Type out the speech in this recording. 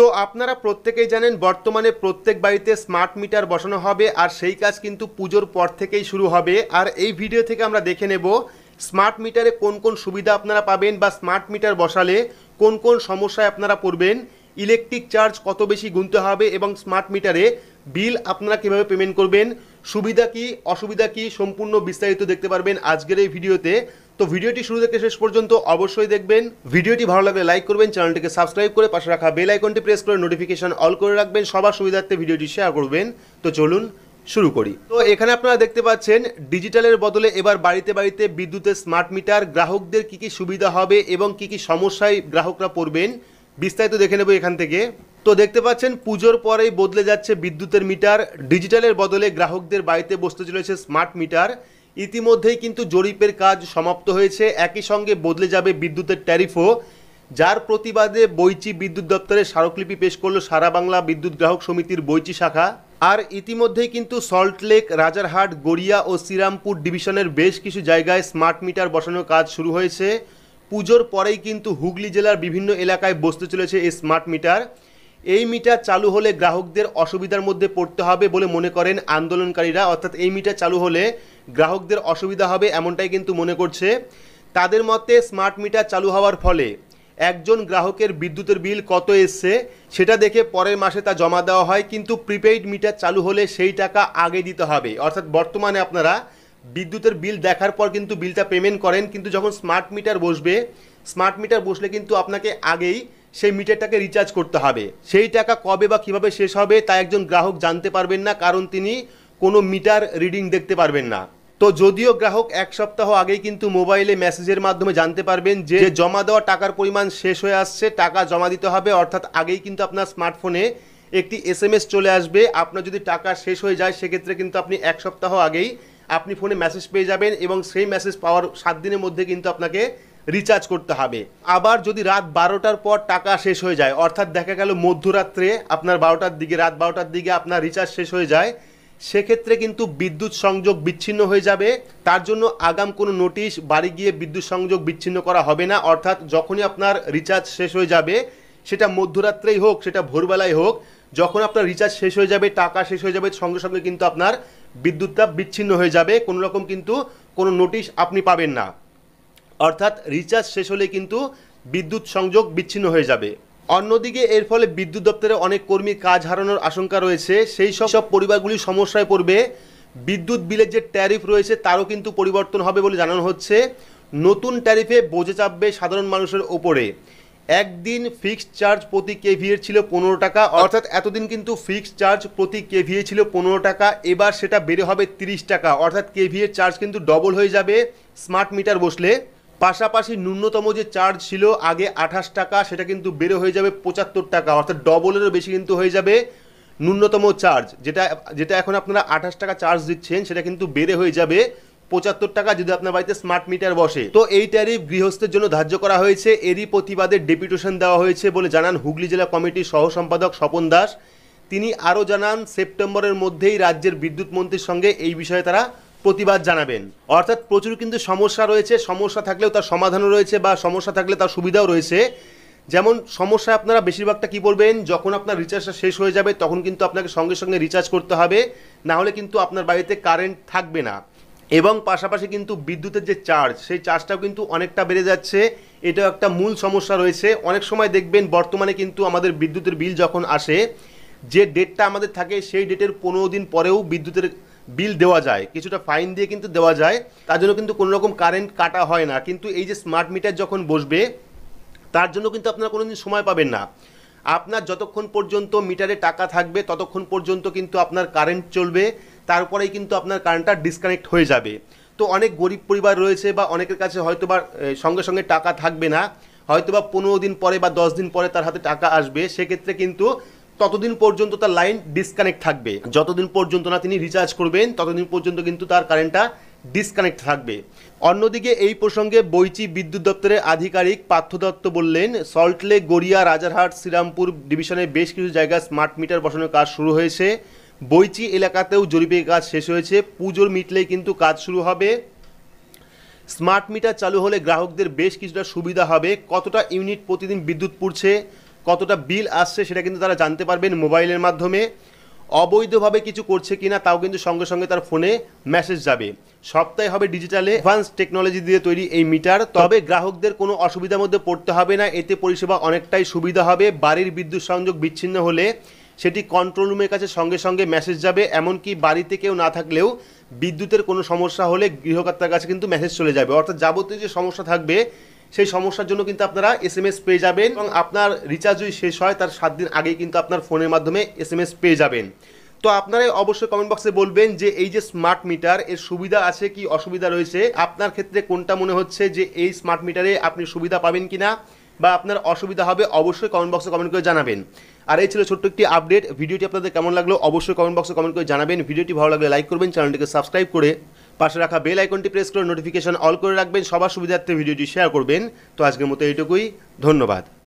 তো আপনারা প্রত্যেকেই জানেন বর্তমানে প্রত্যেক বাড়িতে স্মার্ট মিটার বসানো হবে আর সেই কাজ কিন্তু পুজোর পর থেকেই শুরু হবে আর এই ভিডিও থেকে আমরা দেখে নেব স্মার্ট মিটারে কোন কোন সুবিধা আপনারা পাবেন বা স্মার্ট মিটার বসালে কোন কোন সমস্যায় আপনারা পড়বেন ইলেকট্রিক চার্জ কত বেশি গুনতে হবে এবং স্মার্ট মিটারে বিল আপনারা কীভাবে পেমেন্ট করবেন সুবিধা কি অসুবিধা কি সম্পূর্ণ বিস্তারিত দেখতে পারবেন আজকের এই ভিডিওতে তো ভিডিওটি শুরু থেকে শেষ পর্যন্ত অবশ্যই দেখবেন ভিডিওটি ভালো লাগলে লাইক করবেন চ্যানেলটিকে সাবস্ক্রাইব করে পাশে রাখা বেল আইকনটি প্রেস করে নোটিফিকেশন অল করে রাখবেন সবার সুবিধার্থে ভিডিওটি শেয়ার করবেন তো চলুন শুরু করি তো এখানে আপনারা দেখতে পাচ্ছেন ডিজিটালের বদলে এবার বাড়িতে বাড়িতে বিদ্যুতের স্মার্ট মিটার গ্রাহকদের কি কি সুবিধা হবে এবং কি কি সমস্যায় গ্রাহকরা পড়বেন বিস্তারিত দেখে নেব এখান থেকে তো দেখতে পাচ্ছেন পুজোর পরেই বদলে যাচ্ছে বিদ্যুতের মিটার ডিজিটালের বদলে গ্রাহকদের বাড়িতে বসতে চলেছে স্মার্ট মিটার ইতিমধ্যেই কিন্তু জরিপের কাজ সমাপ্ত হয়েছে একই সঙ্গে বদলে যাবে বিদ্যুতের ট্যারিফও যার প্রতিবাদে বৈচি বিদ্যুৎ দপ্তরে স্মারকলিপি পেশ করল সারা বাংলা বিদ্যুৎ গ্রাহক সমিতির বৈচি শাখা আর ইতিমধ্যেই কিন্তু সল্টলেক রাজারহাট গড়িয়া ও শ্রীরামপুর ডিভিশনের বেশ কিছু জায়গায় স্মার্ট মিটার বসানোর কাজ শুরু হয়েছে পুজোর পরেই কিন্তু হুগলি জেলার বিভিন্ন এলাকায় বসতে চলেছে এই স্মার্ট মিটার এই মিটার চালু হলে গ্রাহকদের অসুবিধার মধ্যে পড়তে হবে বলে মনে করেন আন্দোলনকারীরা অর্থাৎ এই মিটার চালু হলে গ্রাহকদের অসুবিধা হবে এমনটাই কিন্তু মনে করছে তাদের মতে স্মার্ট মিটার চালু হওয়ার ফলে একজন গ্রাহকের বিদ্যুতের বিল কত এসছে সেটা দেখে পরের মাসে তা জমা দেওয়া হয় কিন্তু প্রিপেইড মিটার চালু হলে সেই টাকা আগে দিতে হবে অর্থাৎ বর্তমানে আপনারা বিদ্যুতের বিল দেখার পর কিন্তু বিলটা পেমেন্ট করেন কিন্তু যখন স্মার্ট মিটার বসবে স্মার্ট মিটার বসলে কিন্তু আপনাকে আগেই সেই মিটারটাকে রিচার্জ করতে হবে সেই টাকা কবে বা কিভাবে শেষ হবে তা একজন গ্রাহক জানতে পারবেন না কারণ তিনি কোনো মিটার রিডিং দেখতে পারবেন না তো যদিও গ্রাহক এক সপ্তাহ আগেই কিন্তু মোবাইলে মেসেজের মাধ্যমে জানতে পারবেন যে জমা দেওয়া টাকার পরিমাণ শেষ হয়ে আসছে টাকা জমা দিতে হবে অর্থাৎ আগেই কিন্তু আপনার স্মার্টফোনে একটি এস চলে আসবে আপনার যদি টাকা শেষ হয়ে যায় সেক্ষেত্রে কিন্তু আপনি এক সপ্তাহ আগেই আপনি ফোনে মেসেজ পেয়ে যাবেন এবং সেই মেসেজ পাওয়ার সাত দিনের মধ্যে কিন্তু আপনাকে রিচার্জ করতে হবে আবার যদি রাত বারোটার পর টাকা শেষ হয়ে যায় অর্থাৎ দেখা গেল মধ্যরাত্রে আপনার বারোটার দিকে রাত বারোটার দিকে আপনার রিচার্জ শেষ হয়ে যায় সেক্ষেত্রে কিন্তু বিদ্যুৎ সংযোগ বিচ্ছিন্ন হয়ে যাবে তার জন্য আগাম কোনো নোটিশ বাড়ি গিয়ে বিদ্যুৎ সংযোগ বিচ্ছিন্ন করা হবে না অর্থাৎ যখনই আপনার রিচার্জ শেষ হয়ে যাবে সেটা মধ্যরাত্রেই হোক সেটা ভোরবেলায় হোক যখন আপনার রিচার্জ শেষ হয়ে যাবে টাকা শেষ হয়ে যাবে সঙ্গে সঙ্গে কিন্তু আপনার বিদ্যুৎটা বিচ্ছিন্ন হয়ে যাবে কোনো রকম কিন্তু কোনো নোটিশ আপনি পাবেন না অর্থাৎ রিচার্জ শেষ হলে কিন্তু বিদ্যুৎ সংযোগ বিচ্ছিন্ন হয়ে যাবে অন্যদিকে এর ফলে বিদ্যুৎ দপ্তরে অনেক কর্মী কাজ হারানোর আশঙ্কা রয়েছে সেই সব সব পরিবারগুলি সমস্যায় পড়বে বিদ্যুৎ বিলের যে ট্যারিফ রয়েছে তারও কিন্তু পরিবর্তন হবে বলে জানানো হচ্ছে নতুন ট্যারিফে বোঝে চাপবে সাধারণ মানুষের ওপরে একদিন ফিক্সড চার্জ প্রতি কেভিএ ছিল পনেরো টাকা অর্থাৎ এতদিন কিন্তু ফিক্সড চার্জ প্রতি কেভিএ ছিল পনেরো টাকা এবার সেটা বেড়ে হবে তিরিশ টাকা অর্থাৎ কেভিএর চার্জ কিন্তু ডবল হয়ে যাবে স্মার্ট মিটার বসলে পাশাপাশি ন্যূনতম যে চার্জ ছিল আগে আঠাশ টাকা সেটা কিন্তু বেড়ে হয়ে যাবে পঁচাত্তর টাকা অর্থাৎ ডবলেরও বেশি কিন্তু হয়ে যাবে ন্যূনতম চার্জ যেটা যেটা এখন আপনারা আঠাশ টাকা চার্জ দিচ্ছেন সেটা কিন্তু বেড়ে হয়ে যাবে পঁচাত্তর টাকা যদি আপনার বাড়িতে স্মার্ট মিটার বসে তো এই ট্যারিফ গৃহস্থের জন্য ধার্য করা হয়েছে এরই প্রতিবাদে ডেপুটেশন দেওয়া হয়েছে বলে জানান হুগলি জেলা কমিটির সহ সম্পাদক স্বপন দাস তিনি আরও জানান সেপ্টেম্বরের মধ্যেই রাজ্যের বিদ্যুৎ মন্ত্রীর সঙ্গে এই বিষয়ে তারা প্রতিবাদ জানাবেন অর্থাৎ প্রচুর কিন্তু সমস্যা রয়েছে সমস্যা থাকলেও তার সমাধানও রয়েছে বা সমস্যা থাকলে তার সুবিধাও রয়েছে যেমন সমস্যা আপনারা বেশিরভাগটা কী করবেন যখন আপনার রিচার্জটা শেষ হয়ে যাবে তখন কিন্তু আপনাকে সঙ্গে সঙ্গে রিচার্জ করতে হবে না হলে কিন্তু আপনার বাড়িতে কারেন্ট থাকবে না এবং পাশাপাশি কিন্তু বিদ্যুতের যে চার্জ সেই চার্জটাও কিন্তু অনেকটা বেড়ে যাচ্ছে এটাও একটা মূল সমস্যা রয়েছে অনেক সময় দেখবেন বর্তমানে কিন্তু আমাদের বিদ্যুতের বিল যখন আসে যে ডেটটা আমাদের থাকে সেই ডেটের পনেরো দিন পরেও বিদ্যুতের বিল দেওয়া যায় কিছুটা ফাইন দিয়ে কিন্তু দেওয়া যায় তার জন্য কিন্তু কোনো রকম কারেন্ট কাটা হয় না কিন্তু এই যে স্মার্ট মিটার যখন বসবে তার জন্য কিন্তু আপনারা কোনো দিন সময় পাবেন না আপনার যতক্ষণ পর্যন্ত মিটারে টাকা থাকবে ততক্ষণ পর্যন্ত কিন্তু আপনার কারেন্ট চলবে তারপরেই কিন্তু আপনার কারেন্টটা ডিসকানেক্ট হয়ে যাবে তো অনেক গরিব পরিবার রয়েছে বা অনেকের কাছে হয়তো বা সঙ্গে সঙ্গে টাকা থাকবে না হয়তো বা পনেরো দিন পরে বা দশ দিন পরে তার হাতে টাকা আসবে সেক্ষেত্রে কিন্তু ততদিন পর্যন্ত তার লাইন ডিসকানেক্ট থাকবে যতদিন পর্যন্ত না তিনি রিচার্জ করবেন ততদিন পর্যন্ত কিন্তু তার কারেন্টটা ডিসকানেক্ট থাকবে অন্যদিকে এই প্রসঙ্গে বৈচি বিদ্যুৎ দপ্তরের আধিকারিক পার্থ দত্ত বললেন সল্টলে গড়িয়া রাজারহাট শ্রীরামপুর ডিভিশনের বেশ কিছু জায়গায় স্মার্ট মিটার বসানোর কাজ শুরু হয়েছে বৈচি এলাকাতেও জরিপের কাজ শেষ হয়েছে পুজোর মিটলেই কিন্তু কাজ শুরু হবে স্মার্ট মিটার চালু হলে গ্রাহকদের বেশ কিছুটা সুবিধা হবে কতটা ইউনিট প্রতিদিন বিদ্যুৎ পুড়ছে কতটা বিল আসছে সেটা কিন্তু তারা জানতে পারবেন মোবাইলের মাধ্যমে অবৈধভাবে কিছু করছে কিনা তাও কিন্তু সঙ্গে সঙ্গে তার ফোনে মেসেজ যাবে সপ্তাহে হবে ডিজিটালে অ্যাডভান্স টেকনোলজি দিয়ে তৈরি এই মিটার তবে গ্রাহকদের কোনো অসুবিধার মধ্যে পড়তে হবে না এতে পরিষেবা অনেকটাই সুবিধা হবে বাড়ির বিদ্যুৎ সংযোগ বিচ্ছিন্ন হলে সেটি কন্ট্রোল রুমের কাছে সঙ্গে সঙ্গে মেসেজ যাবে এমনকি বাড়িতে কেউ না থাকলেও বিদ্যুতের কোনো সমস্যা হলে গৃহকর্তার কাছে কিন্তু মেসেজ চলে যাবে অর্থাৎ যাবতীয় যে সমস্যা থাকবে সেই সমস্যার জন্য কিন্তু আপনারা এস এম এস পেয়ে যাবেন এবং আপনার রিচার্জ যদি শেষ হয় তার সাত দিন আগেই কিন্তু আপনার ফোনের মাধ্যমে এস এম এস পেয়ে যাবেন তো আপনারাই অবশ্যই কমেন্ট বক্সে বলবেন যে এই যে স্মার্ট মিটার এর সুবিধা আছে কি অসুবিধা রয়েছে আপনার ক্ষেত্রে কোনটা মনে হচ্ছে যে এই স্মার্ট মিটারে আপনি সুবিধা পাবেন কিনা বা আপনার অসুবিধা হবে অবশ্যই কমেন্ট বক্সে কমেন্ট করে জানাবেন আর এই ছিল ছোট্ট একটি আপডেট ভিডিওটি আপনাদের কেমন লাগলো অবশ্যই কমেন্ট বক্সে কমেন্ট করে জানাবেন ভিডিওটি ভালো লাগলে লাইক করবেন চ্যানেলটিকে সাবস্ক্রাইব করে পাশে রাখা বেল আইকনটি প্রেস করে নোটিফিকেশন অল করে রাখবেন সবার সুবিধার্থে ভিডিওটি শেয়ার করবেন তো আজকের মতো এইটুকুই ধন্যবাদ